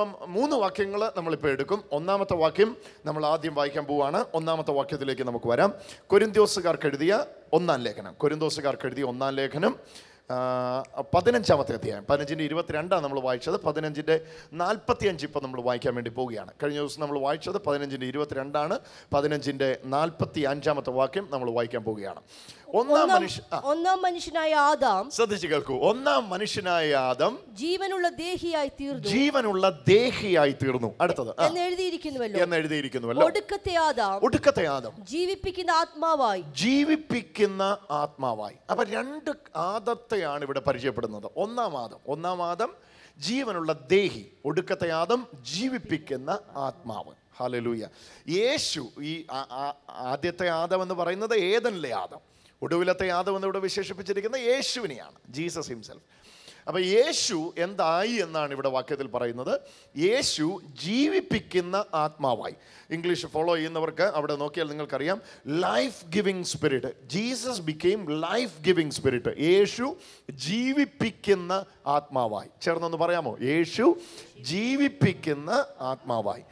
അപ്പം മൂന്ന് വാക്യങ്ങൾ നമ്മളിപ്പോൾ എടുക്കും ഒന്നാമത്തെ വാക്യം നമ്മൾ ആദ്യം വായിക്കാൻ പോവുകയാണ് ഒന്നാമത്തെ വാക്യത്തിലേക്ക് നമുക്ക് വരാം കൊരിന്തോസുകാർക്ക് എഴുതിയ ഒന്നാം ലേഖനം കൊരിന്തോസുകാർക്ക് എഴുതിയ ഒന്നാം ലേഖനം പതിനഞ്ചാമത്തെ അധ്യായം പതിനഞ്ചിൻ്റെ ഇരുപത്തിരണ്ടാണ് നമ്മൾ വായിച്ചത് പതിനഞ്ചിൻ്റെ അഞ്ച് ഇപ്പം നമ്മൾ വായിക്കാൻ വേണ്ടി പോവുകയാണ് കഴിഞ്ഞ ദിവസം നമ്മൾ വായിച്ചത് പതിനഞ്ചിൻ്റെ ഇരുപത്തിരണ്ടാണ് പതിനഞ്ചിൻ്റെ നാൽപ്പത്തി അഞ്ചാമത്തെ വാക്യം നമ്മൾ വായിക്കാൻ പോവുകയാണ് ഒന്നാം മനുഷ്യ ഒന്നാം മനുഷ്യനായ ആദാം ശ്രദ്ധിച്ചു കേൾക്കൂ ഒന്നാം മനുഷ്യനായ ആദാം ജീവനുള്ള ദേഹിയായി തീർന്നു ജീവനുള്ള ദേഹിയായി തീർന്നു അടുത്തത് എന്ന് എഴുതിയിരിക്കുന്നുവല്ലോ എന്ന് എഴുതിയിരിക്കുന്നുവല്ലോ ഒടുക്കത്തെ ആദാം ഒടുക്കത്തെ ആദാം ജീവിപ്പിക്കുന്ന ആത്മാവായി ജീവിപ്പിക്കുന്ന ആത്മാവായി അപ്പൊ രണ്ട് ആദത്തെയാണ് ഇവിടെ പരിചയപ്പെടുന്നത് ഒന്നാം ആദം ഒന്നാം ആദം ജീവനുള്ള ദേഹി ഒടുക്കത്തെ ആദം ജീവിപ്പിക്കുന്ന ആത്മാവ് ഹാലലൂയ യേശു ഈ ആദ്യത്തെ ആദം എന്ന് പറയുന്നത് ഏതനിലെ ആദം ഒടുവിലത്തെ യാദവ് ഇവിടെ വിശേഷിപ്പിച്ചിരിക്കുന്ന യേശുവിനെയാണ് ജീസസ് ഹിംസെൽഫ് അപ്പോൾ യേശു എന്തായി എന്നാണ് ഇവിടെ വാക്യത്തിൽ പറയുന്നത് യേശു ജീവിപ്പിക്കുന്ന ആത്മാവായി ഇംഗ്ലീഷ് ഫോളോ ചെയ്യുന്നവർക്ക് അവിടെ നോക്കിയാൽ നിങ്ങൾക്കറിയാം life giving spirit Jesus became life giving spirit യേശു ജീവിപ്പിക്കുന്ന ആത്മാവായി ചേർന്നൊന്ന് പറയാമോ യേശു ജീവിപ്പിക്കുന്ന ആത്മാവായി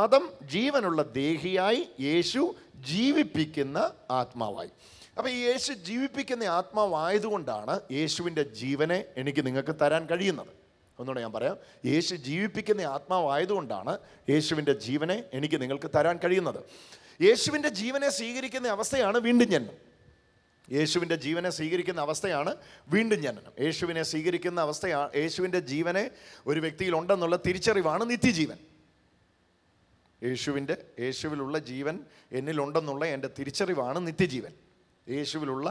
ആദം ജീവനുള്ള ദേഹിയായി യേശു ജീവിപ്പിക്കുന്ന ആത്മാവായി അപ്പം ഈ യേശു ജീവിപ്പിക്കുന്ന ആത്മാവായതുകൊണ്ടാണ് യേശുവിൻ്റെ ജീവനെ എനിക്ക് നിങ്ങൾക്ക് തരാൻ കഴിയുന്നത് ഒന്നുകൂടെ ഞാൻ പറയാം യേശു ജീവിപ്പിക്കുന്ന ആത്മാവായതുകൊണ്ടാണ് യേശുവിൻ്റെ ജീവനെ എനിക്ക് നിങ്ങൾക്ക് തരാൻ കഴിയുന്നത് യേശുവിൻ്റെ ജീവനെ സ്വീകരിക്കുന്ന അവസ്ഥയാണ് വീണ്ടും ജന്മം യേശുവിൻ്റെ ജീവനെ സ്വീകരിക്കുന്ന അവസ്ഥയാണ് വീണ്ടും ജനനം യേശുവിനെ സ്വീകരിക്കുന്ന അവസ്ഥയാണ് യേശുവിൻ്റെ ജീവനെ ഒരു വ്യക്തിയിലുണ്ടെന്നുള്ള തിരിച്ചറിവാണ് നിത്യജീവൻ യേശുവിൻ്റെ യേശുവിലുള്ള ജീവൻ എന്നിലുണ്ടെന്നുള്ള എൻ്റെ തിരിച്ചറിവാണ് നിത്യജീവൻ യേശുവിലുള്ള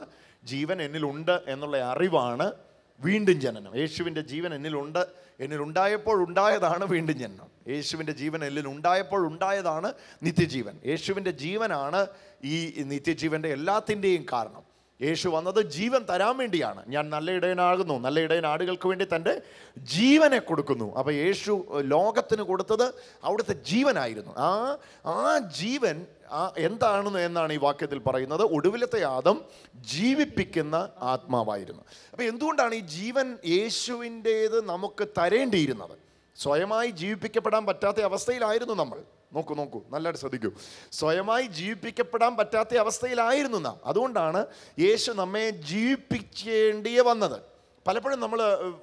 ജീവൻ എന്നിലുണ്ട് എന്നുള്ള അറിവാണ് വീണ്ടും ജനനം യേശുവിൻ്റെ ജീവൻ എന്നിലുണ്ട് എന്നിലുണ്ടായപ്പോൾ ഉണ്ടായതാണ് വീണ്ടും ജനനം യേശുവിൻ്റെ ജീവൻ എന്നിൽ ഉണ്ടായപ്പോൾ ഉണ്ടായതാണ് നിത്യജീവൻ യേശുവിൻ്റെ ജീവനാണ് ഈ നിത്യജീവൻ്റെ എല്ലാത്തിൻ്റെയും കാരണം യേശു വന്നത് ജീവൻ തരാൻ വേണ്ടിയാണ് ഞാൻ നല്ല ഇടയനാകുന്നു നല്ല ഇടയൻ ആടുകൾക്ക് വേണ്ടി തൻ്റെ ജീവനെ കൊടുക്കുന്നു അപ്പോൾ യേശു ലോകത്തിന് കൊടുത്തത് അവിടുത്തെ ജീവനായിരുന്നു ആ ആ ജീവൻ ആ എന്താണ് എന്നാണ് ഈ വാക്യത്തിൽ പറയുന്നത് ഒടുവിലത്തെ ആദം ജീവിപ്പിക്കുന്ന ആത്മാവായിരുന്നു അപ്പോൾ എന്തുകൊണ്ടാണ് ഈ ജീവൻ യേശുവിൻ്റേത് നമുക്ക് തരേണ്ടിയിരുന്നത് സ്വയമായി ജീവിപ്പിക്കപ്പെടാൻ പറ്റാത്ത അവസ്ഥയിലായിരുന്നു നമ്മൾ നോക്കൂ നോക്കൂ നല്ലതായിട്ട് ശ്രദ്ധിക്കൂ സ്വയമായി ജീവിപ്പിക്കപ്പെടാൻ പറ്റാത്ത അവസ്ഥയിലായിരുന്നു നാം അതുകൊണ്ടാണ് യേശു നമ്മെ ജീവിപ്പിക്കേണ്ടിയേ വന്നത് പലപ്പോഴും നമ്മൾ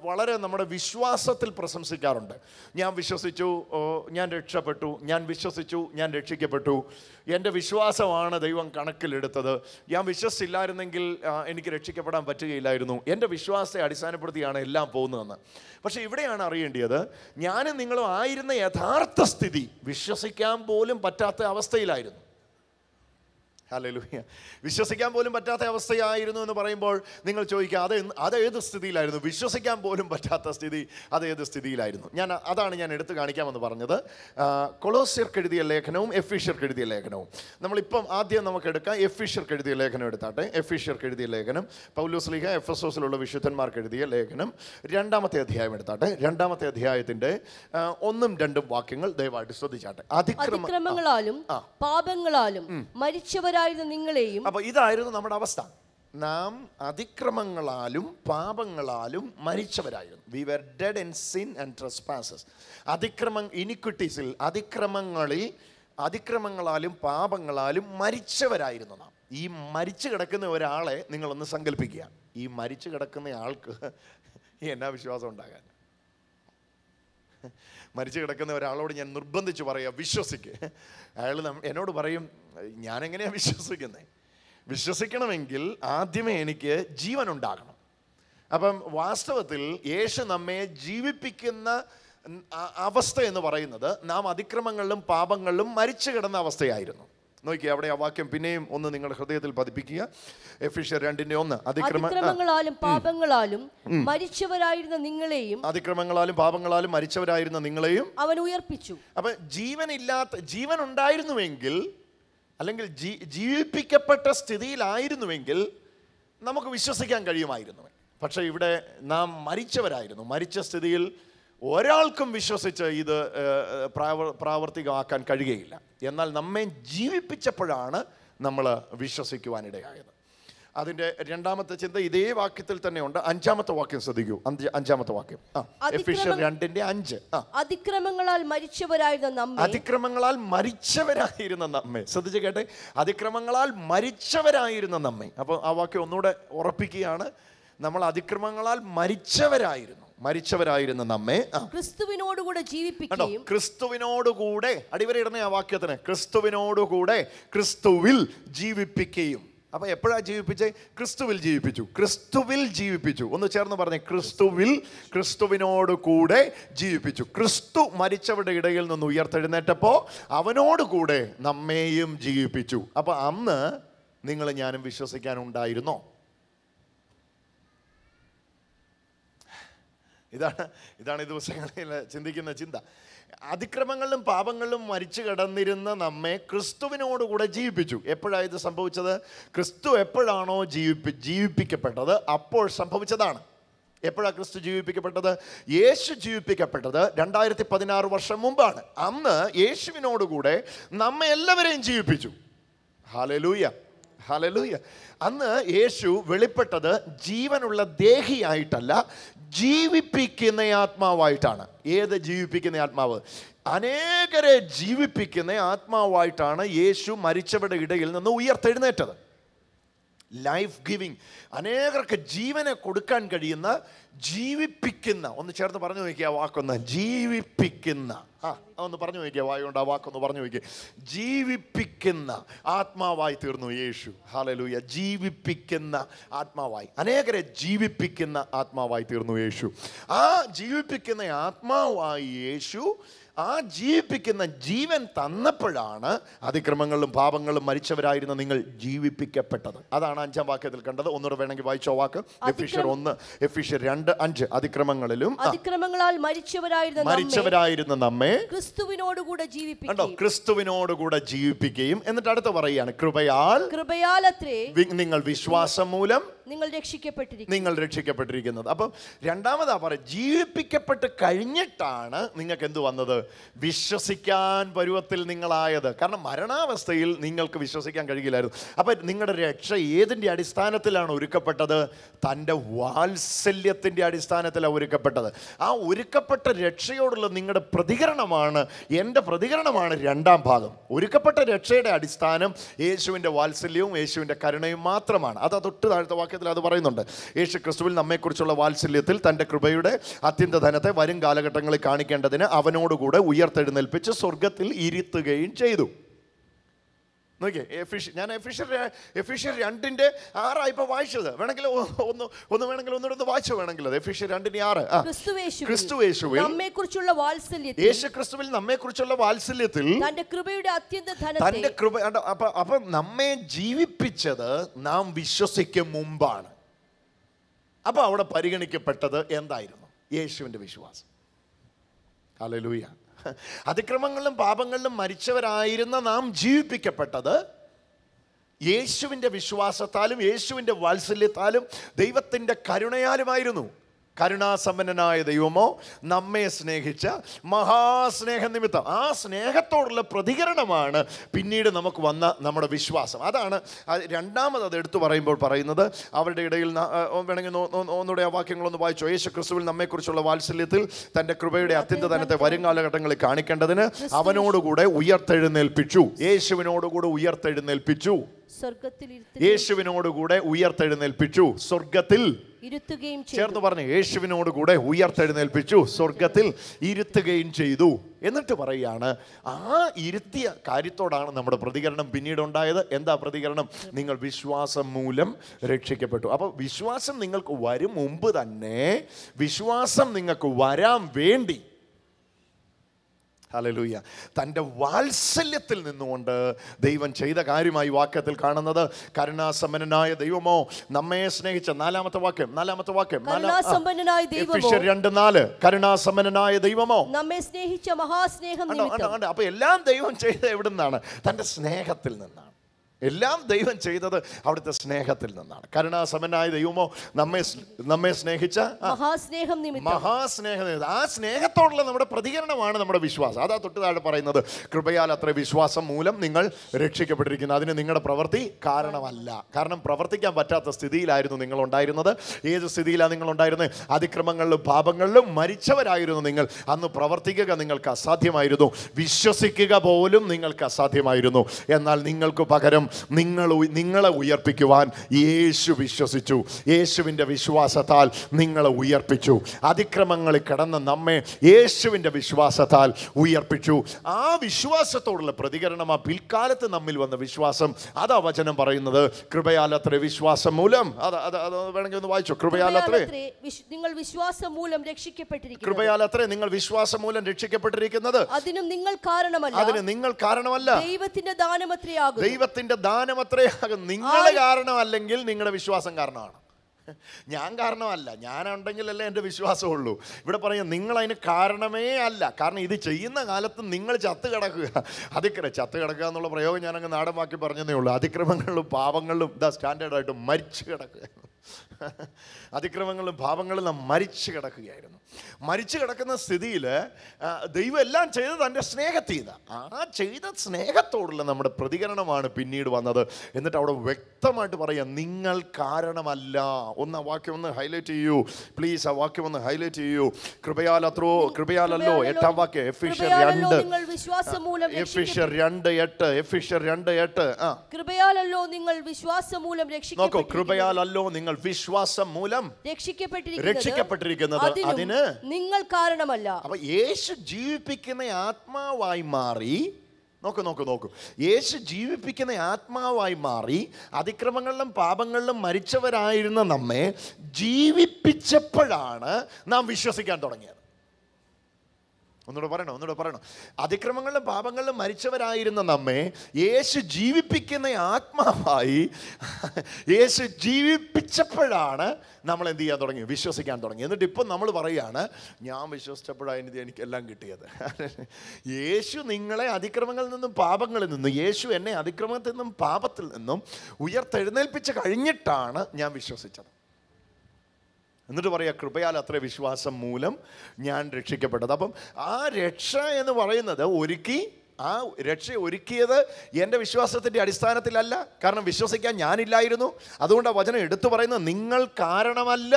വളരെ നമ്മുടെ വിശ്വാസത്തിൽ പ്രശംസിക്കാറുണ്ട് ഞാൻ വിശ്വസിച്ചു ഞാൻ രക്ഷപ്പെട്ടു ഞാൻ വിശ്വസിച്ചു ഞാൻ രക്ഷിക്കപ്പെട്ടു എൻ്റെ വിശ്വാസമാണ് ദൈവം കണക്കിലെടുത്തത് ഞാൻ വിശ്വസിച്ചില്ലായിരുന്നെങ്കിൽ എനിക്ക് രക്ഷിക്കപ്പെടാൻ പറ്റുകയില്ലായിരുന്നു എൻ്റെ വിശ്വാസത്തെ അടിസ്ഥാനപ്പെടുത്തിയാണ് എല്ലാം പോകുന്നതെന്ന് പക്ഷേ ഇവിടെയാണ് അറിയേണ്ടത് ഞാനും നിങ്ങളും ആയിരുന്ന യഥാർത്ഥ സ്ഥിതി വിശ്വസിക്കാൻ പോലും പറ്റാത്ത അവസ്ഥയിലായിരുന്നു ഹലലൂഹ്യ വിശ്വസിക്കാൻ പോലും പറ്റാത്ത അവസ്ഥയായിരുന്നു എന്ന് പറയുമ്പോൾ നിങ്ങൾ ചോദിക്കുക അത് അതേത് സ്ഥിതിയിലായിരുന്നു വിശ്വസിക്കാൻ പോലും പറ്റാത്ത സ്ഥിതി അതേത് സ്ഥിതിയിലായിരുന്നു ഞാൻ അതാണ് ഞാൻ എടുത്തു കാണിക്കാമെന്ന് പറഞ്ഞത് കൊളോസ്യർക്ക് എഴുതിയ ലേഖനവും എഫീഷ്യർക്ക് എഴുതിയ ലേഖനവും നമ്മളിപ്പം ആദ്യം നമുക്ക് എടുക്കാം എഫീഷ്യർക്ക് എഴുതിയ ലേഖനം എടുത്താട്ടെ എഫീഷ്യർക്ക് എഴുതിയ ലേഖനം പൗലോസ്ലിഹ എഫ് എസ് എസിലുള്ള വിശുദ്ധന്മാർക്ക് എഴുതിയ ലേഖനം രണ്ടാമത്തെ അധ്യായം എടുത്താട്ടെ രണ്ടാമത്തെ അധ്യായത്തിൻ്റെ ഒന്നും രണ്ടും വാക്യങ്ങൾ ദയവായിട്ട് ശ്രദ്ധിച്ചാട്ടെ അതിക്രമങ്ങളാലും പാപങ്ങളാലും മരിച്ചവർ പാപികളായിരുന്ന നിങ്ങളെയും അപ്പോൾ ഇതായിരുന്നു നമ്മുടെ അവസ്ഥ നാം അതിക്രമങ്ങളാലും പാപങ്ങളാലും മരിച്ചവരായിരുന്നു we were dead in sin and trespasses അതിക്രമ ഇനിക്വിറ്റീസിൽ അതിക്രമങ്ങളിൽ അതിക്രമങ്ങളാലും പാപങ്ങളാലും മരിച്ചവരായിരുന്നു നാം ഈ മരിച്ചു കിടക്കുന്ന ഒരാളെ നിങ്ങളൊന്ന് സങ്കല്പിക്കുക ഈ മരിച്ചു കിടക്കുന്ന ആൾക്ക് എന്നാ വിശ്വാസം ഉണ്ടാകാൻ മരിച്ചു കിടക്കുന്ന ഒരാളോട് ഞാൻ നിർബന്ധിച്ച് പറയുക വിശ്വസിക്കുക അയാൾ എന്നോട് പറയും ഞാനെങ്ങനെയാണ് വിശ്വസിക്കുന്നത് വിശ്വസിക്കണമെങ്കിൽ ആദ്യമേ എനിക്ക് ജീവൻ ഉണ്ടാകണം അപ്പം വാസ്തവത്തിൽ യേശു നമ്മെ ജീവിപ്പിക്കുന്ന അവസ്ഥ എന്ന് പറയുന്നത് നാം അതിക്രമങ്ങളിലും പാപങ്ങളിലും മരിച്ചു കിടന്ന അവസ്ഥയായിരുന്നു നോക്കി അവിടെ ആ വാക്യം പിന്നെയും ഒന്ന് നിങ്ങൾ ഹൃദയത്തിൽ പതിപ്പിക്കുക എഫിഷ്യർ രണ്ടിന്റെ ഒന്ന് അതിക്രമങ്ങളാലും പാപങ്ങളാലും മരിച്ചവരായിരുന്ന നിങ്ങളെയും അതിക്രമങ്ങളാലും പാപങ്ങളാലും മരിച്ചവരായിരുന്ന നിങ്ങളെയും അവൻ ഉയർപ്പിച്ചു അപ്പൊ ജീവനില്ലാത്ത ജീവൻ ഉണ്ടായിരുന്നുവെങ്കിൽ അല്ലെങ്കിൽ ജീ ജീവിപ്പിക്കപ്പെട്ട സ്ഥിതിയിലായിരുന്നുവെങ്കിൽ നമുക്ക് വിശ്വസിക്കാൻ കഴിയുമായിരുന്നു പക്ഷേ ഇവിടെ നാം മരിച്ചവരായിരുന്നു മരിച്ച സ്ഥിതിയിൽ ഒരാൾക്കും വിശ്വസിച്ച് ഇത് പ്രാവർത്തികമാക്കാൻ കഴിയുകയില്ല എന്നാൽ നമ്മെ ജീവിപ്പിച്ചപ്പോഴാണ് നമ്മൾ വിശ്വസിക്കുവാനിടയായത് അതിന്റെ രണ്ടാമത്തെ ചിന്ത ഇതേ വാക്യത്തിൽ തന്നെയുണ്ട് അഞ്ചാമത്തെ വാക്യം ശ്രദ്ധിക്കൂ അഞ്ചാമത്തെ വാക്യം രണ്ടിന്റെ അഞ്ച് അതിക്രമങ്ങളാൽ മരിച്ചവരായിരുന്ന നമ്മെ അതിക്രമങ്ങളാൽ മരിച്ചവരായിരുന്ന നമ്മെ ശ്രദ്ധിച്ച് കേട്ടെ അതിക്രമങ്ങളാൽ മരിച്ചവരായിരുന്ന നമ്മെ അപ്പോൾ ആ വാക്യം ഒന്നുകൂടെ ഉറപ്പിക്കുകയാണ് നമ്മൾ അതിക്രമങ്ങളാൽ മരിച്ചവരായിരുന്നു മരിച്ചവരായിരുന്ന നമ്മെ ക്രിസ്തുവിനോടുകൂടെ ജീവിപ്പിക്കുകയും ക്രിസ്തുവിനോടുകൂടെ അടിവരയിടുന്ന ആ വാക്യത്തിന് ക്രിസ്തുവിനോടുകൂടെ ക്രിസ്തുവിൽ ജീവിപ്പിക്കുകയും അപ്പോൾ എപ്പോഴാ ജീവിപ്പിച്ചേ ക്രിസ്തുവിൽ ജീവിപ്പിച്ചു ക്രിസ്തുവിൽ ജീവിപ്പിച്ചു ഒന്ന് ചേർന്ന് പറഞ്ഞേ ക്രിസ്തുവിൽ ക്രിസ്തുവിനോട് കൂടെ ജീവിപ്പിച്ചു ക്രിസ്തു മരിച്ചവരുടെ ഇടയിൽ നിന്ന് ഉയർത്തെഴുന്നേറ്റപ്പോൾ അവനോട് കൂടെ നമ്മെയും ജീവിപ്പിച്ചു അപ്പോൾ അന്ന് നിങ്ങൾ ഞാനും വിശ്വസിക്കാനുണ്ടായിരുന്നോ ഇതാണ് ഇതാണ് ഈ ദിവസങ്ങളിൽ ചിന്തിക്കുന്ന ചിന്ത അതിക്രമങ്ങളിലും പാപങ്ങളിലും മരിച്ചു കിടന്നിരുന്ന നമ്മെ ക്രിസ്തുവിനോടുകൂടെ ജീവിപ്പിച്ചു എപ്പോഴാണ് ഇത് സംഭവിച്ചത് ക്രിസ്തു എപ്പോഴാണോ ജീവിപ്പി ജീവിപ്പിക്കപ്പെട്ടത് അപ്പോൾ സംഭവിച്ചതാണ് എപ്പോഴാണ് ക്രിസ്തു ജീവിപ്പിക്കപ്പെട്ടത് യേശു ജീവിപ്പിക്കപ്പെട്ടത് രണ്ടായിരത്തി പതിനാറ് വർഷം മുമ്പാണ് അന്ന് യേശുവിനോടുകൂടെ നമ്മെ എല്ലാവരെയും ജീവിപ്പിച്ചു ഹാലലൂയ ഹാലലൂയ അന്ന് യേശു വെളിപ്പെട്ടത് ജീവനുള്ള ദേഹിയായിട്ടല്ല ജീവിപ്പിക്കുന്ന ആത്മാവായിട്ടാണ് ഏത് ജീവിപ്പിക്കുന്ന ആത്മാവ് അനേകരെ ജീവിപ്പിക്കുന്ന ആത്മാവായിട്ടാണ് യേശു മരിച്ചവരുടെ ഇടയിൽ നിന്ന് ഉയർത്തെഴുന്നേറ്റത് ലൈഫ് ഗിവിങ് അനേകർക്ക് ജീവനെ കൊടുക്കാൻ കഴിയുന്ന ജീവിപ്പിക്കുന്ന ഒന്ന് ചേർത്ത് പറഞ്ഞു നോക്കിയ വാക്കൊന്ന് ജീവിപ്പിക്കുന്ന ആ ഒന്ന് പറഞ്ഞു നോക്കിയ വായുകൊണ്ട് ആ വാക്കൊന്ന് പറഞ്ഞു നോക്കി ജീവിപ്പിക്കുന്ന ആത്മാവായി തീർന്നു യേശു ഹാലലൂയ ജീവിപ്പിക്കുന്ന ആത്മാവായി അനേകരെ ജീവിപ്പിക്കുന്ന ആത്മാവായി തീർന്നു യേശു ആ ജീവിപ്പിക്കുന്ന ആത്മാവായി യേശു ആ ജീവിപ്പിക്കുന്ന ജീവൻ തന്നപ്പോഴാണ് അതിക്രമങ്ങളും പാപങ്ങളും മരിച്ചവരായിരുന്ന നിങ്ങൾ ജീവിപ്പിക്കപ്പെട്ടത് അതാണ് അഞ്ചാം വാക്യത്തിൽ കണ്ടത് ഒന്നുകൂടെ വേണമെങ്കിൽ വായിച്ചോ വാക്ക് എഫിഷ്യർ ഒന്ന് എഫിഷ്യർ രണ്ട് അഞ്ച് അതിക്രമങ്ങളിലും അതിക്രമങ്ങളാൽ മരിച്ചവരായിരുന്ന മരിച്ചവരായിരുന്ന നമ്മെ ക്രിസ്തുവിനോടുകൂടെ ജീവിപ്പിക്കണ്ടോ ക്രിസ്തുവിനോടുകൂടെ ജീവിപ്പിക്കുകയും എന്നിട്ട് അടുത്ത് പറയുകയാണ് കൃപയാൽ കൃപയാൽ അത്രേ നിങ്ങൾ വിശ്വാസം മൂലം നിങ്ങൾ രക്ഷിക്കപ്പെട്ടിരിക്കുന്നു നിങ്ങൾ രക്ഷിക്കപ്പെട്ടിരിക്കുന്നത് അപ്പം രണ്ടാമതാ പറ ജീവിപ്പിക്കപ്പെട്ട് കഴിഞ്ഞിട്ടാണ് നിങ്ങൾക്ക് എന്ത് വന്നത് വിശ്വസിക്കാൻ പരുവത്തിൽ നിങ്ങളായത് കാരണം മരണാവസ്ഥയിൽ നിങ്ങൾക്ക് വിശ്വസിക്കാൻ കഴിയില്ലായിരുന്നു അപ്പം നിങ്ങളുടെ രക്ഷ ഏതിൻ്റെ അടിസ്ഥാനത്തിലാണ് ഒരുക്കപ്പെട്ടത് തൻ്റെ വാത്സല്യത്തിൻ്റെ അടിസ്ഥാനത്തിലാണ് ഒരുക്കപ്പെട്ടത് ആ ഒരുക്കപ്പെട്ട രക്ഷയോടുള്ള നിങ്ങളുടെ പ്രതികരണമാണ് എൻ്റെ പ്രതികരണമാണ് രണ്ടാം ഭാഗം ഒരുക്കപ്പെട്ട രക്ഷയുടെ അടിസ്ഥാനം യേശുവിൻ്റെ വാത്സല്യവും യേശുവിൻ്റെ കരുണയും മാത്രമാണ് അത് തൊട്ട് താഴത്തെ വാക്യത്തിൽ അത് പറയുന്നുണ്ട് യേശു ക്രിസ്തുവിൽ നമ്മെക്കുറിച്ചുള്ള വാത്സല്യത്തിൽ തൻ്റെ കൃപയുടെ അത്യന്തധനത്തെ വരും കാലഘട്ടങ്ങളിൽ കാണിക്കേണ്ടതിന് അവനോടുകൂടെ കൂടെ ഉയർത്തെഴുന്നേൽപ്പിച്ച് സ്വർഗത്തിൽ ഇരുത്തുകയും ചെയ്തു നോക്കിയേ എഫിഷ്യൻ ഞാൻ എഫിഷ്യൻ എഫിഷ്യൻ രണ്ടിന്റെ ആറായി ഇപ്പൊ വായിച്ചത് വേണമെങ്കിൽ ഒന്ന് ഒന്ന് വേണമെങ്കിൽ ഒന്നുകൂടെ വായിച്ചു വേണമെങ്കിൽ എഫിഷ്യൻ രണ്ടിന്റെ ആറ് ക്രിസ്തുവേശുവിൽ നമ്മെക്കുറിച്ചുള്ള വാത്സല്യത്തിൽ യേശു ക്രിസ്തുവിൽ നമ്മെക്കുറിച്ചുള്ള വാത്സല്യത്തിൽ തന്റെ കൃപയുടെ അത്യന്ത തന്റെ കൃപ അപ്പൊ അപ്പൊ നമ്മെ ജീവിപ്പിച്ചത് നാം വിശ്വസിക്കും മുമ്പാണ് അപ്പൊ അവിടെ പരിഗണിക്കപ്പെട്ടത് എന്തായിരുന്നു യേശുവിന്റെ വിശ്വാസം ഹലലൂയ അതിക്രമങ്ങളിലും പാപങ്ങളിലും മരിച്ചവരായിരുന്ന നാം ജീവിപ്പിക്കപ്പെട്ടത് യേശുവിൻ്റെ വിശ്വാസത്താലും യേശുവിൻ്റെ വാത്സല്യത്താലും ദൈവത്തിൻ്റെ കരുണയാലുമായിരുന്നു കരുണാസമ്പന്നനായ ദൈവമോ നമ്മെ സ്നേഹിച്ച മഹാസ്നേഹ നിമിത്തം ആ സ്നേഹത്തോടുള്ള പ്രതികരണമാണ് പിന്നീട് നമുക്ക് വന്ന നമ്മുടെ വിശ്വാസം അതാണ് രണ്ടാമത് അത് എടുത്തു പറയുമ്പോൾ പറയുന്നത് അവരുടെ ഇടയിൽ വേണമെങ്കിൽ ഒന്നുകൂടെ ആ വാക്യങ്ങളൊന്ന് വായിച്ചോ യേശു ക്രിസ്തുവിൽ നമ്മെക്കുറിച്ചുള്ള വാത്സല്യത്തിൽ തൻ്റെ കൃപയുടെ അത്യന്തധനത്തെ വരും കാലഘട്ടങ്ങളിൽ കാണിക്കേണ്ടതിന് അവനോടുകൂടെ ഉയർത്തെഴുന്നേൽപ്പിച്ചു യേശുവിനോടുകൂടെ ഉയർത്തെഴുന്നേൽപ്പിച്ചു യേശുവിനോടുകൂടെ ഉയർത്തെഴുന്നേൽപ്പിച്ചു സ്വർഗത്തിൽ ഇരുത്തുകയും ചേർന്ന് പറഞ്ഞു യേശുവിനോട് കൂടെ ഉയർത്തെഴുന്നേൽപ്പിച്ചു സ്വർഗത്തിൽ ഇരുത്തുകയും ചെയ്തു എന്നിട്ട് പറയുകയാണ് ആ ഇരുത്തിയ കാര്യത്തോടാണ് നമ്മുടെ പ്രതികരണം പിന്നീട് ഉണ്ടായത് എന്താ പ്രതികരണം നിങ്ങൾ വിശ്വാസം മൂലം രക്ഷിക്കപ്പെട്ടു അപ്പോൾ വിശ്വാസം നിങ്ങൾക്ക് വരും മുമ്പ് തന്നെ വിശ്വാസം നിങ്ങൾക്ക് വരാൻ വേണ്ടി ഹലലൂയ തൻ്റെ വാത്സല്യത്തിൽ നിന്നുകൊണ്ട് ദൈവം ചെയ്ത കാര്യമായി വാക്യത്തിൽ കാണുന്നത് കരുണാസമ്പന്നനായ ദൈവമോ നമ്മെ സ്നേഹിച്ച നാലാമത്തെ വാക്യം നാലാമത്തെ വാക്യം രണ്ട് നാല് കരുണാസമ്പന്നനായ ദൈവമോ നമ്മെ സ്നേഹിച്ച മഹാസ്നേഹം അപ്പൊ എല്ലാം ദൈവം ചെയ്ത എവിടെ നിന്നാണ് തൻ്റെ സ്നേഹത്തിൽ നിന്നാണ് എല്ലാം ദൈവം ചെയ്തത് അവിടുത്തെ സ്നേഹത്തിൽ നിന്നാണ് കരുണാസമനായ ദൈവമോ നമ്മെ നമ്മെ സ്നേഹിച്ച മഹാസ്നേഹം മഹാസ്നേഹം ആ സ്നേഹത്തോടുള്ള നമ്മുടെ പ്രതികരണമാണ് നമ്മുടെ വിശ്വാസം അതാ തൊട്ട് താഴെ പറയുന്നത് കൃപയാൽ അത്ര വിശ്വാസം മൂലം നിങ്ങൾ രക്ഷിക്കപ്പെട്ടിരിക്കുന്നു അതിന് നിങ്ങളുടെ പ്രവൃത്തി കാരണമല്ല കാരണം പ്രവർത്തിക്കാൻ പറ്റാത്ത സ്ഥിതിയിലായിരുന്നു നിങ്ങൾ ഉണ്ടായിരുന്നത് ഏത് സ്ഥിതിയിലാണ് നിങ്ങൾ ഉണ്ടായിരുന്നത് അതിക്രമങ്ങളിലും പാപങ്ങളിലും മരിച്ചവരായിരുന്നു നിങ്ങൾ അന്ന് പ്രവർത്തിക്കുക നിങ്ങൾക്ക് അസാധ്യമായിരുന്നു വിശ്വസിക്കുക പോലും നിങ്ങൾക്ക് അസാധ്യമായിരുന്നു എന്നാൽ നിങ്ങൾക്ക് പകരം നിങ്ങൾ നിങ്ങളെ ഉയർപ്പിക്കുവാൻ യേശു വിശ്വസിച്ചു യേശുവിൻ്റെ വിശ്വാസത്താൽ നിങ്ങളെ ഉയർപ്പിച്ചു അതിക്രമങ്ങളിൽ കിടന്ന നമ്മെ യേശുവിൻ്റെ വിശ്വാസത്താൽ ഉയർപ്പിച്ചു ആ വിശ്വാസത്തോടുള്ള പ്രതികരണം ആ പിൽക്കാലത്ത് നമ്മിൽ വന്ന വിശ്വാസം അതാ വചനം പറയുന്നത് കൃപയാലത്രേ വിശ്വാസം മൂലം അത് വേണമെങ്കിൽ ഒന്ന് വായിച്ചു കൃപയാലത്രേ നിങ്ങൾ വിശ്വാസം മൂലം രക്ഷിക്കപ്പെട്ടിരിക്കുന്നു കൃപയാലത്രേ നിങ്ങൾ വിശ്വാസം മൂലം രക്ഷിക്കപ്പെട്ടിരിക്കുന്നത് അതിനും നിങ്ങൾ കാരണമല്ല അതിന് നിങ്ങൾ കാരണമല്ല ദൈവത്തിന്റെ ദാനമത്രയാകുന്നു ദൈവത്തിന്റെ നിങ്ങളുടെ ദാനം അത്രയാകും നിങ്ങൾ കാരണമല്ലെങ്കിൽ നിങ്ങളുടെ വിശ്വാസം കാരണമാണ് ഞാൻ കാരണമല്ല ഞാനുണ്ടെങ്കിലല്ലേ എൻ്റെ വിശ്വാസമുള്ളൂ ഇവിടെ പറയാം നിങ്ങൾ അതിന് കാരണമേ അല്ല കാരണം ഇത് ചെയ്യുന്ന കാലത്ത് നിങ്ങൾ ചത്ത് കിടക്കുക അതിക്ര ചത്ത് കിടക്കുക എന്നുള്ള പ്രയോഗം ഞാനങ്ങ് നാടൻ ബാക്കി പറഞ്ഞതേ ഉള്ളൂ അതിക്രമങ്ങളിലും പാപങ്ങളിലും ഇതാ സ്റ്റാൻഡേർഡായിട്ട് മരിച്ചു കിടക്കുക അതിക്രമങ്ങളും ഭാവങ്ങളും നാം മരിച്ചു കിടക്കുകയായിരുന്നു മരിച്ചു കിടക്കുന്ന സ്ഥിതിയിൽ ദൈവം എല്ലാം ചെയ്തത് തൻ്റെ സ്നേഹത്തിൽ ആ ചെയ്ത സ്നേഹത്തോടുള്ള നമ്മുടെ പ്രതികരണമാണ് പിന്നീട് വന്നത് എന്നിട്ട് അവിടെ വ്യക്തമായിട്ട് പറയാം നിങ്ങൾ കാരണമല്ല ഒന്ന് ആ വാക്യം ഒന്ന് ഹൈലൈറ്റ് ചെയ്യൂ പ്ലീസ് ആ വാക്യം ഒന്ന് ഹൈലൈറ്റ് ചെയ്യൂ കൃപയാൽ അത്രോ കൃപയാലല്ലോ എട്ടാം വാക്യം എഫിഷ്യർ രണ്ട് എഫിഷ്യൽ രണ്ട് എട്ട് എഫിഷ്യൽ രണ്ട് എട്ട് ആ കൃപയാലല്ലോ നിങ്ങൾ വിശ്വാസം മൂലം നോക്കൂ കൃപയാലല്ലോ നിങ്ങൾ നിങ്ങൾ വിശ്വാസം മൂലം രക്ഷിക്കപ്പെട്ടിരിക്കുന്നത് അതിന് നിങ്ങൾ കാരണമല്ല അപ്പൊ യേശു ജീവിപ്പിക്കുന്ന ആത്മാവായി മാറി നോക്ക് നോക്ക് നോക്കു യേശു ജീവിപ്പിക്കുന്ന ആത്മാവായി മാറി അതിക്രമങ്ങളിലും പാപങ്ങളിലും മരിച്ചവരായിരുന്ന നമ്മെ ജീവിപ്പിച്ചപ്പോഴാണ് നാം വിശ്വസിക്കാൻ തുടങ്ങിയത് ഒന്നുകൂടെ പറയണം ഒന്നുകൂടെ പറയണം അതിക്രമങ്ങളിലും പാപങ്ങളിലും മരിച്ചവരായിരുന്ന നമ്മെ യേശു ജീവിപ്പിക്കുന്ന ആത്മാവായി യേശു ജീവിപ്പിച്ചപ്പോഴാണ് നമ്മൾ എന്ത് ചെയ്യാൻ തുടങ്ങി വിശ്വസിക്കാൻ തുടങ്ങി എന്നിട്ട് ഇപ്പം നമ്മൾ പറയുകയാണ് ഞാൻ വിശ്വസിച്ചപ്പോഴാണ് എനിക്കെല്ലാം കിട്ടിയത് യേശു നിങ്ങളെ അതിക്രമങ്ങളിൽ നിന്നും പാപങ്ങളിൽ നിന്നും യേശു എന്നെ അതിക്രമത്തിൽ നിന്നും പാപത്തിൽ നിന്നും ഉയർത്തെഴുന്നേൽപ്പിച്ച് കഴിഞ്ഞിട്ടാണ് ഞാൻ വിശ്വസിച്ചത് എന്നിട്ട് പറയുക കൃപയാൽ അത്ര വിശ്വാസം മൂലം ഞാൻ രക്ഷിക്കപ്പെട്ടത് അപ്പം ആ രക്ഷ എന്ന് പറയുന്നത് ഒരുക്കി ആ രക്ഷ ഒരുക്കിയത് എൻ്റെ വിശ്വാസത്തിൻ്റെ അടിസ്ഥാനത്തിലല്ല കാരണം വിശ്വസിക്കാൻ ഞാനില്ലായിരുന്നു അതുകൊണ്ട് ആ വചനം എടുത്തു പറയുന്നത് നിങ്ങൾ കാരണമല്ല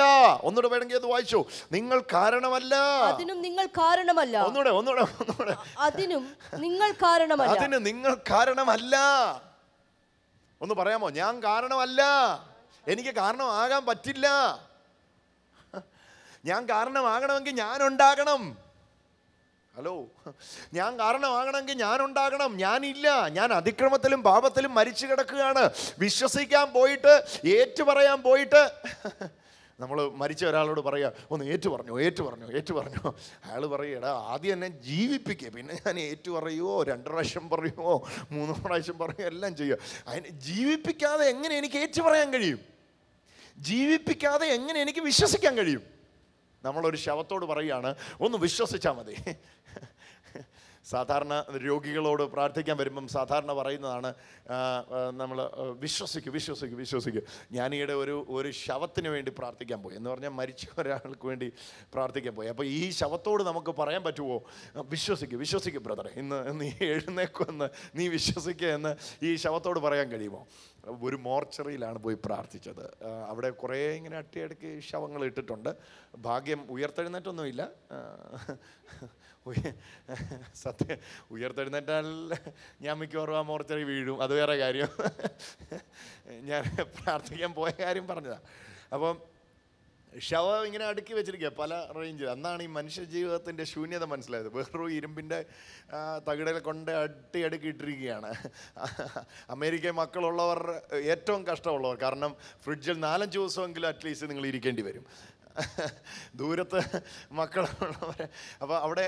ഒന്നുകൂടെ വേണമെങ്കിൽ അത് വായിച്ചു നിങ്ങൾ കാരണമല്ല അതിനും നിങ്ങൾ കാരണമല്ല ഒന്നുകൂടെ ഒന്നുകൂടെ ഒന്നുകൂടെ അതിനും നിങ്ങൾ കാരണമല്ല അതിന് നിങ്ങൾ കാരണമല്ല ഒന്ന് പറയാമോ ഞാൻ കാരണമല്ല എനിക്ക് കാരണമാകാൻ പറ്റില്ല ഞാൻ കാരണമാകണമെങ്കിൽ ഞാനുണ്ടാകണം ഹലോ ഞാൻ കാരണമാകണമെങ്കിൽ ഞാൻ ഉണ്ടാകണം ഞാനില്ല ഞാൻ അതിക്രമത്തിലും പാപത്തിലും മരിച്ചു കിടക്കുകയാണ് വിശ്വസിക്കാൻ പോയിട്ട് ഏറ്റുപറയാൻ പോയിട്ട് നമ്മൾ മരിച്ച ഒരാളോട് പറയുക ഒന്ന് ഏറ്റു പറഞ്ഞു ഏറ്റു പറഞ്ഞു ഏറ്റു പറഞ്ഞു അയാൾ പറയുകടാ ആദ്യം എന്നെ ജീവിപ്പിക്കുക പിന്നെ ഞാൻ ഏറ്റു പറയുമോ രണ്ട് പ്രാവശ്യം പറയുമോ മൂന്ന് പ്രാവശ്യം പറയുമോ എല്ലാം ചെയ്യുക അതിനെ ജീവിപ്പിക്കാതെ എങ്ങനെ എനിക്ക് ഏറ്റു പറയാൻ കഴിയും ജീവിപ്പിക്കാതെ എങ്ങനെ എനിക്ക് വിശ്വസിക്കാൻ കഴിയും നമ്മളൊരു ശവത്തോട് പറയുകയാണ് ഒന്ന് വിശ്വസിച്ചാൽ മതി സാധാരണ രോഗികളോട് പ്രാർത്ഥിക്കാൻ വരുമ്പം സാധാരണ പറയുന്നതാണ് നമ്മൾ വിശ്വസിക്കും വിശ്വസിക്കും വിശ്വസിക്കും ഞാനീടെ ഒരു ഒരു ശവത്തിന് വേണ്ടി പ്രാർത്ഥിക്കാൻ പോയി എന്ന് പറഞ്ഞാൽ മരിച്ച ഒരാൾക്ക് വേണ്ടി പ്രാർത്ഥിക്കാൻ പോയി അപ്പോൾ ഈ ശവത്തോട് നമുക്ക് പറയാൻ പറ്റുമോ വിശ്വസിക്കും വിശ്വസിക്കും ബ്രദറെ ഇന്ന് നീ എഴുന്നേക്കുമെന്ന് നീ വിശ്വസിക്കുക എന്ന് ഈ ശവത്തോട് പറയാൻ കഴിയുമോ ഒരു മോർച്ചറിയിലാണ് പോയി പ്രാർത്ഥിച്ചത് അവിടെ കുറേ ഇങ്ങനെ അട്ടിയടക്കി ശവങ്ങൾ ഇട്ടിട്ടുണ്ട് ഭാഗ്യം ഉയർത്തെഴുന്നേറ്റൊന്നുമില്ല സത്യം ഉയർത്തെഴുന്നേറ്റാൽ ഞാൻ മിക്കവാറും ആ മോർച്ചറി വീഴും അത് വേറെ കാര്യം ഞാൻ പ്രാർത്ഥിക്കാൻ പോയ കാര്യം പറഞ്ഞതാണ് അപ്പം ശവ ഇങ്ങനെ അടുക്കി വെച്ചിരിക്കുക പല റേഞ്ചിൽ അന്നാണ് ഈ മനുഷ്യ ജീവിതത്തിൻ്റെ ശൂന്യത മനസ്സിലായത് വെറും ഇരുമ്പിൻ്റെ തകിടയിൽ കൊണ്ട് അട്ടി അടുക്കി ഇട്ടിരിക്കുകയാണ് മക്കളുള്ളവർ ഏറ്റവും കഷ്ടമുള്ളവർ കാരണം ഫ്രിഡ്ജിൽ നാലഞ്ച് ദിവസമെങ്കിലും അറ്റ്ലീസ്റ്റ് നിങ്ങൾ ഇരിക്കേണ്ടി വരും ദൂരത്ത് മക്കളുള്ളവരെ അപ്പോൾ അവിടെ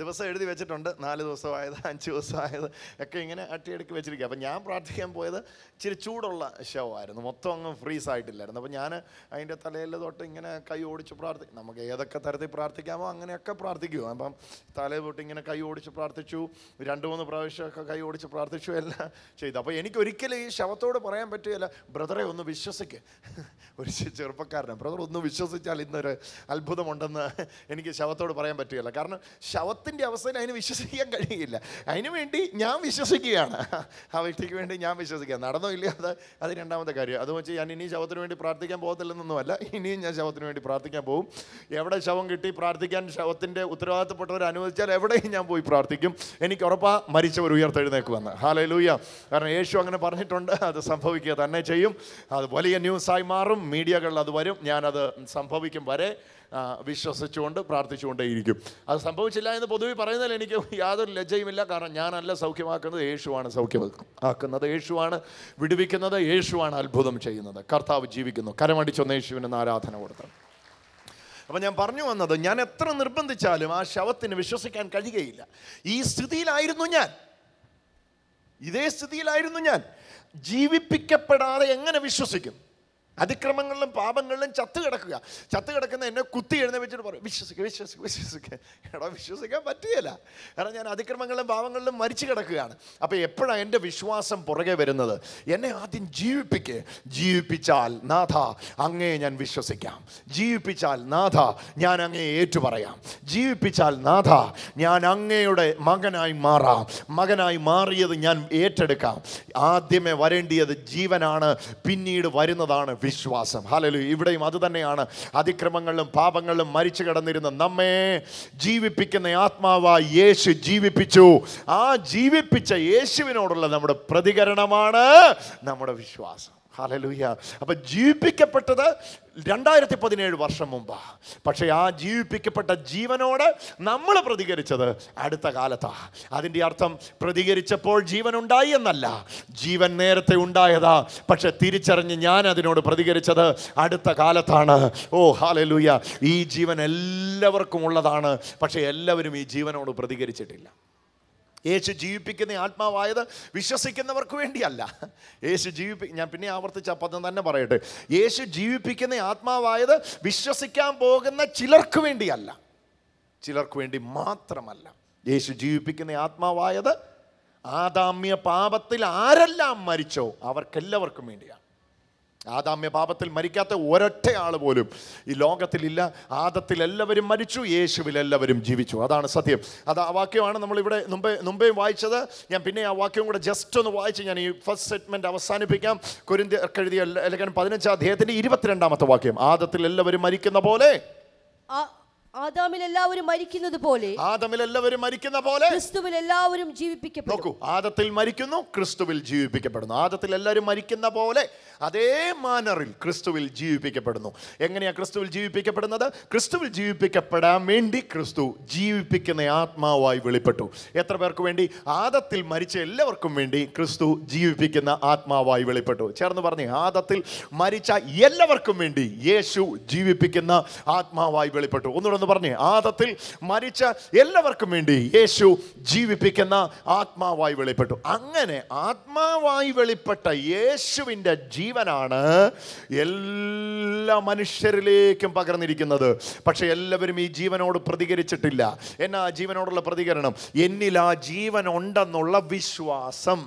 ദിവസം എഴുതി വെച്ചിട്ടുണ്ട് നാല് ദിവസമായത് അഞ്ച് ദിവസമായത് ഒക്കെ ഇങ്ങനെ അട്ടിയെടുക്കി വെച്ചിരിക്കുക അപ്പോൾ ഞാൻ പ്രാർത്ഥിക്കാൻ പോയത് ഇച്ചിരി ചൂടുള്ള ആയിരുന്നു മൊത്തം അങ്ങ് ഫ്രീസ് ആയിട്ടില്ലായിരുന്നു അപ്പോൾ ഞാൻ അതിൻ്റെ തലയിൽ തൊട്ട് ഇങ്ങനെ കൈ ഓടിച്ച് പ്രാർത്ഥി നമുക്ക് ഏതൊക്കെ തരത്തിൽ പ്രാർത്ഥിക്കാമോ അങ്ങനെയൊക്കെ പ്രാർത്ഥിക്കുക അപ്പം തലയിൽ തൊട്ട് ഇങ്ങനെ കൈ ഓടിച്ച് പ്രാർത്ഥിച്ചു രണ്ട് മൂന്ന് പ്രാവശ്യമൊക്കെ കൈ ഓടിച്ച് പ്രാർത്ഥിച്ചു എല്ലാം ചെയ്തു അപ്പോൾ എനിക്ക് ഒരിക്കലും ഈ ശവത്തോട് പറയാൻ പറ്റുകയല്ല ബ്രദറെ ഒന്ന് വിശ്വസിക്കുക ഒരു ചെറുപ്പക്കാരനെ ബ്രദർ ഒന്ന് വിശ്വസിച്ചാൽ പറഞ്ഞാൽ ഇന്നൊരു അത്ഭുതമുണ്ടെന്ന് എനിക്ക് ശവത്തോട് പറയാൻ പറ്റുകയില്ല കാരണം ശവത്തിൻ്റെ അവസ്ഥയിൽ അതിന് വിശ്വസിക്കാൻ കഴിയില്ല അതിനുവേണ്ടി ഞാൻ വിശ്വസിക്കുകയാണ് ആ വ്യക്തിക്ക് വേണ്ടി ഞാൻ വിശ്വസിക്കുക നടന്നോ ഇല്ല അത് അത് രണ്ടാമത്തെ കാര്യം അത് വെച്ച് ഞാൻ ഇനി ശവത്തിന് വേണ്ടി പ്രാർത്ഥിക്കാൻ പോകത്തില്ലെന്നൊന്നുമല്ല ഇനിയും ഞാൻ ശവത്തിന് വേണ്ടി പ്രാർത്ഥിക്കാൻ പോകും എവിടെ ശവം കിട്ടി പ്രാർത്ഥിക്കാൻ ശവത്തിൻ്റെ ഉത്തരവാദിത്തപ്പെട്ടവർ അനുവദിച്ചാൽ എവിടെയും ഞാൻ പോയി പ്രാർത്ഥിക്കും എനിക്ക് ഉറപ്പാ മരിച്ചവർ ഉയർത്തെഴുന്നേക്ക് വന്ന് ഹാലേ ലൂയ കാരണം യേശു അങ്ങനെ പറഞ്ഞിട്ടുണ്ട് അത് സംഭവിക്കുക തന്നെ ചെയ്യും അത് വലിയ ന്യൂസായി മാറും മീഡിയകളിൽ അത് വരും ഞാനത് സംഭവിക്കും സംഭവിക്കും വരെ വിശ്വസിച്ചുകൊണ്ട് പ്രാർത്ഥിച്ചുകൊണ്ടേയിരിക്കും അത് സംഭവിച്ചില്ല എന്ന് പൊതുവെ പറയുന്നതിൽ എനിക്ക് യാതൊരു ലജ്ജയുമില്ല കാരണം ഞാനല്ല സൗഖ്യമാക്കുന്നത് യേശുവാണ് സൗഖ്യമാക്കുന്നത് യേശുവാണ് വിടുവിക്കുന്നത് യേശുവാണ് അത്ഭുതം ചെയ്യുന്നത് കർത്താവ് ജീവിക്കുന്നു കരമടിച്ചൊന്ന് യേശുവിനെന്ന് ആരാധന കൊടുത്തത് അപ്പം ഞാൻ പറഞ്ഞു വന്നത് ഞാൻ എത്ര നിർബന്ധിച്ചാലും ആ ശവത്തിന് വിശ്വസിക്കാൻ കഴിയുകയില്ല ഈ സ്ഥിതിയിലായിരുന്നു ഞാൻ ഇതേ സ്ഥിതിയിലായിരുന്നു ഞാൻ ജീവിപ്പിക്കപ്പെടാതെ എങ്ങനെ വിശ്വസിക്കും അതിക്രമങ്ങളിലും പാപങ്ങളിലും ചത്ത് കിടക്കുക ചത്ത് കിടക്കുന്ന എന്നെ കുത്തി വെച്ചിട്ട് പറയും വിശ്വസിക്കുക വിശ്വസിക്കുക വിശ്വസിക്കുക എടാ വിശ്വസിക്കാൻ പറ്റുകയില്ല കാരണം ഞാൻ അതിക്രമങ്ങളിലും പാപങ്ങളിലും മരിച്ചു കിടക്കുകയാണ് അപ്പോൾ എപ്പോഴാണ് എൻ്റെ വിശ്വാസം പുറകെ വരുന്നത് എന്നെ ആദ്യം ജീവിപ്പിക്കുക ജീവിപ്പിച്ചാൽ നാഥ അങ്ങേ ഞാൻ വിശ്വസിക്കാം ജീവിപ്പിച്ചാൽ നാഥ ഞാൻ അങ്ങേ ഏറ്റുപറയാം ജീവിപ്പിച്ചാൽ നാഥ ഞാൻ അങ്ങയുടെ മകനായി മാറാം മകനായി മാറിയത് ഞാൻ ഏറ്റെടുക്കാം ആദ്യമേ വരേണ്ടിയത് ജീവനാണ് പിന്നീട് വരുന്നതാണ് വിശ്വാസം ഹലലു ഇവിടെയും അത് തന്നെയാണ് അതിക്രമങ്ങളിലും പാപങ്ങളിലും മരിച്ചു കിടന്നിരുന്ന നമ്മെ ജീവിപ്പിക്കുന്ന ആത്മാവായി യേശു ജീവിപ്പിച്ചു ആ ജീവിപ്പിച്ച യേശുവിനോടുള്ള നമ്മുടെ പ്രതികരണമാണ് നമ്മുടെ വിശ്വാസം ഹാലലൂഹ്യ അപ്പം ജീവിപ്പിക്കപ്പെട്ടത് രണ്ടായിരത്തി പതിനേഴ് വർഷം മുമ്പാ പക്ഷേ ആ ജീവിപ്പിക്കപ്പെട്ട ജീവനോട് നമ്മൾ പ്രതികരിച്ചത് അടുത്ത കാലത്താ അതിൻ്റെ അർത്ഥം പ്രതികരിച്ചപ്പോൾ ജീവൻ ഉണ്ടായി എന്നല്ല ജീവൻ നേരത്തെ ഉണ്ടായതാ പക്ഷെ തിരിച്ചറിഞ്ഞ് ഞാൻ അതിനോട് പ്രതികരിച്ചത് അടുത്ത കാലത്താണ് ഓ ഹാലലൂയ ഈ ജീവൻ എല്ലാവർക്കും ഉള്ളതാണ് പക്ഷേ എല്ലാവരും ഈ ജീവനോട് പ്രതികരിച്ചിട്ടില്ല യേശു ജീവിപ്പിക്കുന്ന ആത്മാവായത് വിശ്വസിക്കുന്നവർക്ക് വേണ്ടിയല്ല യേശു ജീവിപ്പി ഞാൻ പിന്നെ ആവർത്തിച്ച പദം തന്നെ പറയട്ടെ യേശു ജീവിപ്പിക്കുന്ന ആത്മാവായത് വിശ്വസിക്കാൻ പോകുന്ന ചിലർക്ക് വേണ്ടിയല്ല ചിലർക്ക് വേണ്ടി മാത്രമല്ല യേശു ജീവിപ്പിക്കുന്ന ആത്മാവായത് ആദാമ്യ പാപത്തിൽ ആരെല്ലാം മരിച്ചോ അവർക്കെല്ലാവർക്കും വേണ്ടിയാണ് ആദാമ്യ പാപത്തിൽ മരിക്കാത്ത ഒരൊറ്റ ആൾ പോലും ഈ ലോകത്തിലില്ല ആദത്തിൽ എല്ലാവരും മരിച്ചു യേശുവിൽ എല്ലാവരും ജീവിച്ചു അതാണ് സത്യം അത് ആ വാക്യമാണ് നമ്മളിവിടെ മുമ്പേ മുമ്പേ വായിച്ചത് ഞാൻ പിന്നെ ആ വാക്യം കൂടെ ജസ്റ്റ് ഒന്ന് വായിച്ച് ഞാൻ ഈ ഫസ്റ്റ് സെഗ്മെൻ്റ് അവസാനിപ്പിക്കാം കുരിന്തിയർക്ക് കഴുതിയ അല്ലെങ്കിൽ പതിനഞ്ചാം അദ്ദേഹത്തിൻ്റെ ഇരുപത്തിരണ്ടാമത്തെ വാക്യം ആദത്തിൽ എല്ലാവരും മരിക്കുന്ന പോലെ ആദാമിൽ എല്ലാവരും മരിക്കുന്നത് പോലെ ആദമിൽ എല്ലാവരും മരിക്കുന്ന പോലെ ക്രിസ്തുവിൽ എല്ലാവരും ജീവിപ്പിക്കപ്പെടും നോക്കൂ ആദത്തിൽ മരിക്കുന്നു ക്രിസ്തുവിൽ ജീവിപ്പിക്കപ്പെടുന്നു ആദത്തിൽ എല്ലാവരും മരിക്കുന്ന പോലെ അതേ മാനറിൽ ക്രിസ്തുവിൽ ജീവിപ്പിക്കപ്പെടുന്നു എങ്ങനെയാ ക്രിസ്തുവിൽ ജീവിപ്പിക്കപ്പെടുന്നത് ക്രിസ്തുവിൽ ജീവിപ്പിക്കപ്പെടാൻ വേണ്ടി ക്രിസ്തു ജീവിപ്പിക്കുന്ന ആത്മാവായി വെളിപ്പെട്ടു എത്ര പേർക്ക് വേണ്ടി ആദത്തിൽ മരിച്ച എല്ലാവർക്കും വേണ്ടി ക്രിസ്തു ജീവിപ്പിക്കുന്ന ആത്മാവായി വെളിപ്പെട്ടു ചേർന്ന് പറഞ്ഞു ആദത്തിൽ മരിച്ച എല്ലാവർക്കും വേണ്ടി യേശു ജീവിപ്പിക്കുന്ന ആത്മാവായി വെളിപ്പെട്ടു ഒന്നുകൂടെ എന്ന് പറഞ്ഞ് ആദത്തിൽ മരിച്ച എല്ലാവർക്കും വേണ്ടി യേശു ജീവിപ്പിക്കുന്ന ആത്മാവായി വെളിപ്പെട്ടു അങ്ങനെ ആത്മാവായി വെളിപ്പെട്ട യേശുവിൻ്റെ ജീവനാണ് എല്ലാ മനുഷ്യരിലേക്കും പകർന്നിരിക്കുന്നത് പക്ഷെ എല്ലാവരും ഈ ജീവനോട് പ്രതികരിച്ചിട്ടില്ല എന്നാ ജീവനോടുള്ള പ്രതികരണം എന്നിൽ ആ ജീവൻ ഉണ്ടെന്നുള്ള വിശ്വാസം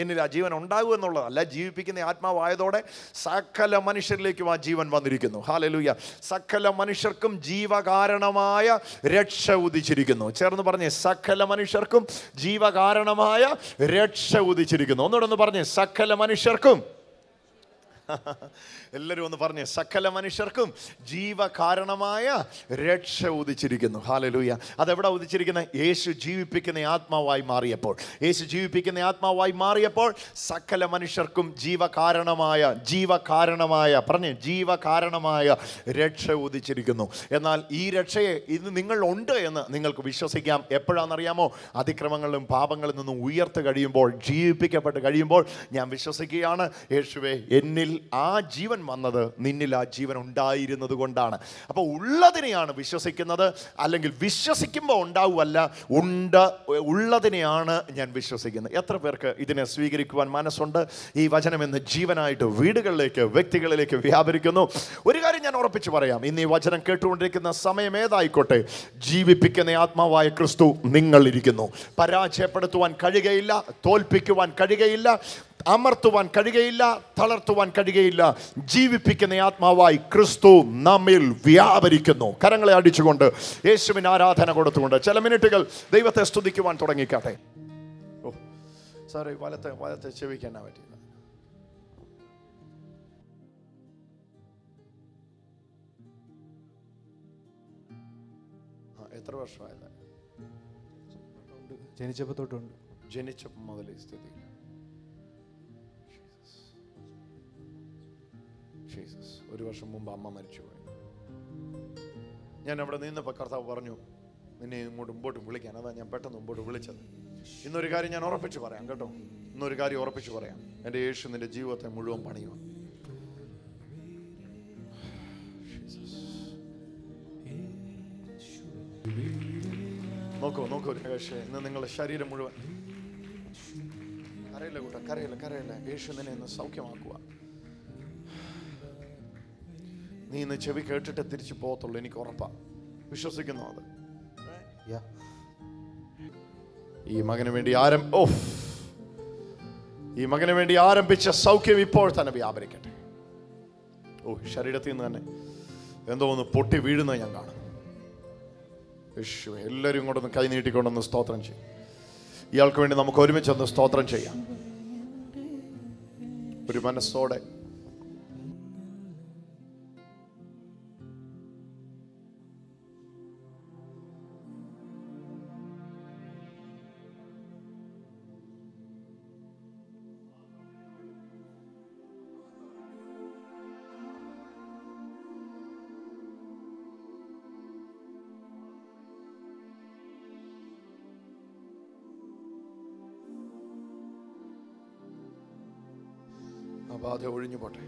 എന്നിൽ ആ ജീവൻ ഉണ്ടാകൂ എന്നുള്ളതല്ല ജീവിപ്പിക്കുന്ന ആത്മാവായതോടെ സകല മനുഷ്യരിലേക്കും ആ ജീവൻ വന്നിരിക്കുന്നു ഹാലലൂയ സകല മനുഷ്യർക്കും ജീവകാരണമായ രക്ഷ ഉദിച്ചിരിക്കുന്നു ചേർന്ന് പറഞ്ഞേ സകല മനുഷ്യർക്കും ജീവകാരണമായ രക്ഷ ഉദിച്ചിരിക്കുന്നു ഒന്നുകൂടെ ഒന്ന് പറഞ്ഞേ സകല മനുഷ്യർക്കും എല്ലാവരും ഒന്ന് പറഞ്ഞേ സകല മനുഷ്യർക്കും ജീവകാരണമായ രക്ഷ ഉദിച്ചിരിക്കുന്നു ഹാലലൂയ അതെവിടെ ഉദിച്ചിരിക്കുന്നത് യേശു ജീവിപ്പിക്കുന്ന ആത്മാവായി മാറിയപ്പോൾ യേശു ജീവിപ്പിക്കുന്ന ആത്മാവായി മാറിയപ്പോൾ സകല മനുഷ്യർക്കും ജീവകാരണമായ ജീവകാരണമായ പറഞ്ഞേ ജീവകാരണമായ രക്ഷ ഉദിച്ചിരിക്കുന്നു എന്നാൽ ഈ രക്ഷയെ ഇന്ന് നിങ്ങൾ ഉണ്ട് എന്ന് നിങ്ങൾക്ക് വിശ്വസിക്കാം എപ്പോഴാണെന്നറിയാമോ അതിക്രമങ്ങളിലും പാപങ്ങളിൽ നിന്നും ഉയർത്ത് കഴിയുമ്പോൾ ജീവിപ്പിക്കപ്പെട്ട് കഴിയുമ്പോൾ ഞാൻ വിശ്വസിക്കുകയാണ് യേശുവെ എന്നിൽ ആ ജീവൻ വന്നത് നിന്നിൽ ആ ജീവൻ ഉണ്ടായിരുന്നത് കൊണ്ടാണ് അപ്പോൾ ഉള്ളതിനെയാണ് വിശ്വസിക്കുന്നത് അല്ലെങ്കിൽ വിശ്വസിക്കുമ്പോൾ ഉണ്ടാവുമല്ല ഉണ്ട് ഉള്ളതിനെയാണ് ഞാൻ വിശ്വസിക്കുന്നത് എത്ര പേർക്ക് ഇതിനെ സ്വീകരിക്കുവാൻ മനസ്സുണ്ട് ഈ വചനം എന്ന് ജീവനായിട്ട് വീടുകളിലേക്ക് വ്യക്തികളിലേക്ക് വ്യാപരിക്കുന്നു ഒരു കാര്യം ഞാൻ ഉറപ്പിച്ച് പറയാം ഇന്ന് ഈ വചനം കേട്ടുകൊണ്ടിരിക്കുന്ന സമയം ഏതായിക്കോട്ടെ ജീവിപ്പിക്കുന്ന ആത്മാവായ ക്രിസ്തു നിങ്ങളിരിക്കുന്നു പരാജയപ്പെടുത്തുവാൻ കഴിയുകയില്ല തോൽപ്പിക്കുവാൻ കഴിയുകയില്ല അമർത്തുവാൻ കഴിയുകയില്ല തളർത്തുവാൻ കഴിയുകയില്ല ജീവിപ്പിക്കുന്ന ആത്മാവായി ക്രിസ്തു നമ്മിൽ വ്യാപരിക്കുന്നു കരങ്ങളെ അടിച്ചുകൊണ്ട് യേശുവിന് ആരാധന കൊടുത്തുകൊണ്ട് ചില മിനിറ്റുകൾ ദൈവത്തെ സ്തുതിക്കുവാൻ തുടങ്ങിക്കാട്ടെ ഓ സാറേ വലത്തെ വലത്തെ ചെവിക്കാൻ പറ്റി എത്ര വർഷമായില്ല ജനിച്ചപ്പോൾ തൊട്ടുണ്ട് ജനിച്ചപ്പം മുതലേ സ്ഥിതി ജീസസ് ഒരു വർഷം മുമ്പ് അമ്മ മരിച്ചുപോയി ഞാൻ അവിടെ നിന്നപ്പോൾ കർത്താവ് പറഞ്ഞു നിന്നെ ഇങ്ങോട്ട് മുമ്പോട്ട് വിളിക്കാൻ അതാ ഞാൻ പെട്ടെന്ന് മുമ്പോട്ട് വിളിച്ചത് ഇന്നൊരു കാര്യം ഞാൻ ഉറപ്പിച്ച് പറയാം കേട്ടോ ഇന്നൊരു കാര്യം ഉറപ്പിച്ച് പറയാം എൻ്റെ യേശു നിന്റെ ജീവിതത്തെ മുഴുവൻ പണിയും നോക്കൂ നോക്കൂ പക്ഷേ ഇന്ന് നിങ്ങളുടെ ശരീരം മുഴുവൻ കരയില്ല കൂട്ടാ കരയില്ല കരയില്ല യേശു നിന്നെ ഇന്ന് സൗഖ്യമാക്കുക നീ ഇന്ന് ചെവി കേട്ടിട്ട് തിരിച്ചു പോകത്തുള്ളൂ എനിക്ക് ഉറപ്പാണ് വിശ്വസിക്കുന്നു അത് ഈ മകന് വേണ്ടി ആരം ഓഫ് ഈ മകന് വേണ്ടി ആരംഭിച്ച സൗഖ്യം ഇപ്പോൾ തന്നെ വ്യാപരിക്കട്ടെ ഓ ശരീരത്തിൽ നിന്ന് തന്നെ എന്തോ ഒന്ന് പൊട്ടി വീഴുന്ന ഞാൻ കാണും വിഷു എല്ലാവരും ഇങ്ങോട്ടൊന്ന് കൈ നീട്ടിക്കൊണ്ടൊന്ന് സ്തോത്രം ചെയ്യും ഇയാൾക്ക് വേണ്ടി നമുക്ക് ഒരുമിച്ചൊന്ന് സ്തോത്രം ചെയ്യാം ഒരു മനസ്സോടെ ബാധ ഒഴിഞ്ഞു പോട്ടെ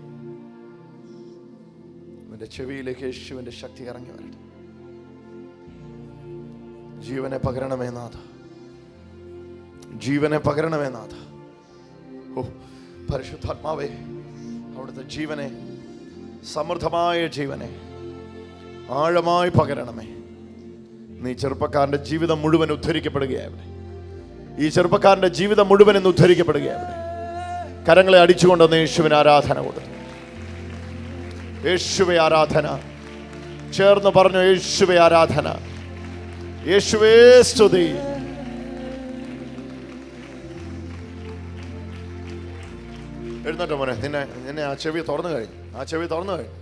അവൻ്റെ ചെവിയിലേക്ക് യേശുവിൻ്റെ ശക്തി ഇറങ്ങി വരട്ടെ ജീവനെ പകരണമേ നാഥ ജീവനെ പകരണമേ നാഥ ഓ പരിശുദ്ധാത്മാവേ അവിടുത്തെ ജീവനെ സമൃദ്ധമായ ജീവനെ ആഴമായി പകരണമേ നീ ചെറുപ്പക്കാരൻ്റെ ജീവിതം മുഴുവൻ ഉദ്ധരിക്കപ്പെടുകയായിരുന്നു ഈ ചെറുപ്പക്കാരൻ്റെ ജീവിതം മുഴുവൻ എന്ന് ഉദ്ധരിക്കപ്പെടുകയായിരുന്നു കരങ്ങളെ അടിച്ചുകൊണ്ടെന്ന് യേശുവിന് ആരാധന കൊടുത്തു യേശുവെ ആരാധന ചേർന്ന് പറഞ്ഞു യേശുവെ ആരാധന യേശുവേ സ്തുതി എഴുന്നേറ്റ മോനെ നിന്നെ നിന്നെ ആ ചെവി തുറന്നു കഴിഞ്ഞു ആ ചെവി തുറന്നു കഴിഞ്ഞു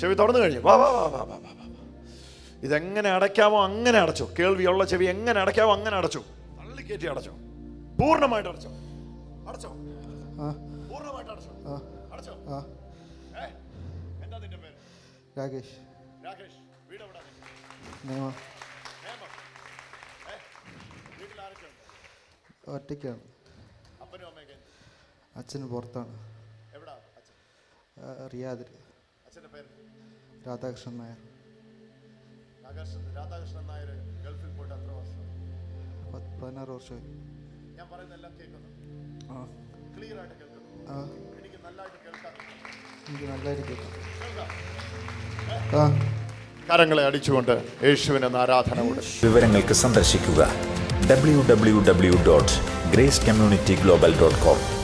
ചെവി തുറന്നു കഴിഞ്ഞു വാ വാ വാ വാ വാ വാ ഇതെങ്ങനെ അടയ്ക്കാമോ അങ്ങനെ അടച്ചു കേൾവിയുള്ള ചെവി എങ്ങനെ അടയ്ക്കാമോ അങ്ങനെ അടച്ചു തള്ളിക്കയറ്റി അടച്ചു പൂർണ്ണമായിട്ട് അടച്ചു അടച്ചോ രാകേഷ് ഒറ്റയ്ക്കാണ് അച്ഛന് അച്ഛൻ പുറത്താണ് എവിടാ പേര് രാധാകൃഷ്ണൻ നായർ രാധാകൃഷ്ണൻ രാധാകൃഷ്ണൻ നായർ ഗൾഫിൽ പോയിട്ട് എത്ര വർഷം പതിനാറ് വർഷമായി ഞാൻ പറയുന്നതെല്ലാം കേൾക്കുന്നു ആ കരങ്ങളെ അടിച്ചുകൊണ്ട് യേശുവിനെ ആരാധനയോടെ വിവരങ്ങൾക്ക് സന്ദർശിക്കുക W W W dot grace community global dot com